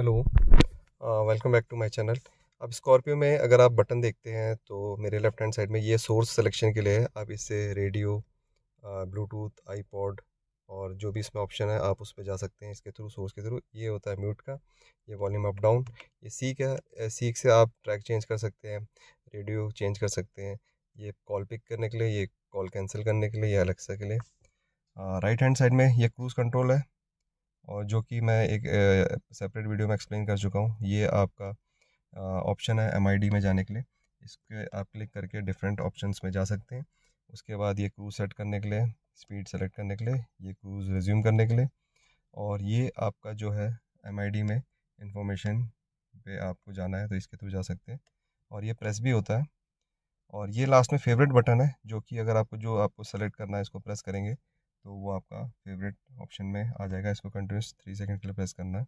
hello welcome back to my channel अब Scorpio में अगर आप बटन देखते हैं तो मेरे लेफ्ट हैंड साइड में ये सोर्स सिलेक्शन के लिए है आप इससे रेडियो ब्लूटूथ आईपॉड और जो भी इसमें ऑप्शन है आप उस पर जा सकते हैं इसके थ्रू सोर्स के थ्रू ये होता है म्यूट का ये वॉल्यूम अप डाउन ये सीख है सीख से आप ट्रैक चेंज कर सकते हैं रेडियो चेंज कर सकते हैं ये कॉल पिक करने के लिए ये कॉल कैंसिल करने के लिए या अलेक्सा के लिए राइट हैंड साइड में ये क्रूज़ कंट्रोल है और जो कि मैं एक सेपरेट वीडियो में एक्सप्लेन कर चुका हूँ ये आपका ऑप्शन है एम में जाने के लिए इस पर आप क्लिक करके डिफरेंट ऑप्शन में जा सकते हैं उसके बाद ये क्रूज सेट करने के लिए स्पीड सेलेक्ट करने के लिए ये क्रूज रिज्यूम करने के लिए और ये आपका जो है एम में इंफॉर्मेशन पे आपको जाना है तो इसके थ्रू जा सकते हैं और ये प्रेस भी होता है और ये लास्ट में फेवरेट बटन है जो कि अगर आपको जो आपको सेलेक्ट करना है इसको प्रेस करेंगे तो वो आपका फेवरेट ऑप्शन में आ जाएगा इसको कंटिन्यूस थ्री सेकंड के लिए प्रेस करना है